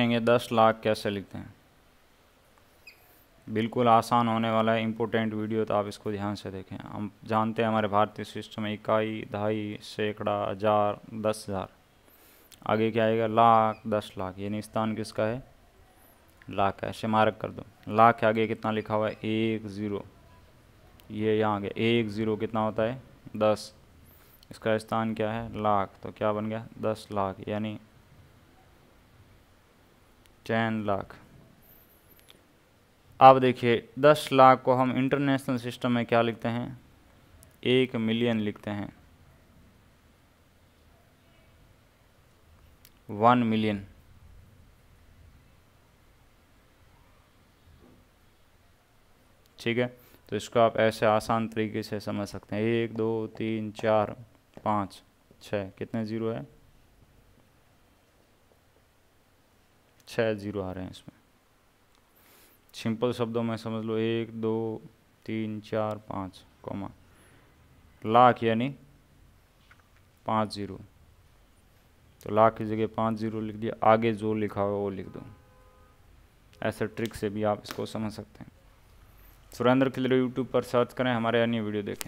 देखेंगे दस लाख कैसे लिखते हैं बिल्कुल आसान होने वाला है इम्पोर्टेंट वीडियो तो आप इसको ध्यान से देखें हम जानते हैं हमारे भारतीय सिस्टम में इकाई ढाई सैकड़ा हजार दस हज़ार आगे क्या आएगा लाख दस लाख यानी स्थान किसका है लाख ऐसे मार्क कर दो लाख के आगे कितना लिखा हुआ है एक ज़ीरो ये यहाँ आ गया एक ज़ीरो कितना होता है दस इसका स्थान क्या है लाख तो क्या बन गया दस लाख यानी टेन लाख आप देखिए दस लाख को हम इंटरनेशनल सिस्टम में क्या लिखते हैं एक मिलियन लिखते हैं वन मिलियन ठीक है तो इसको आप ऐसे आसान तरीके से समझ सकते हैं एक दो तीन चार पाँच छः कितने ज़ीरो है छः ज़ीरो आ रहे हैं इसमें सिंपल शब्दों में समझ लो एक दो तीन चार पाँच कॉमा लाख यानी पाँच ज़ीरो तो लाख की जगह पाँच ज़ीरो लिख दिया आगे जो लिखा हो वो लिख दो ऐसे ट्रिक से भी आप इसको समझ सकते हैं सुरेंद्र खिलर यूट्यूब पर सर्च करें हमारे अन्य वीडियो देखें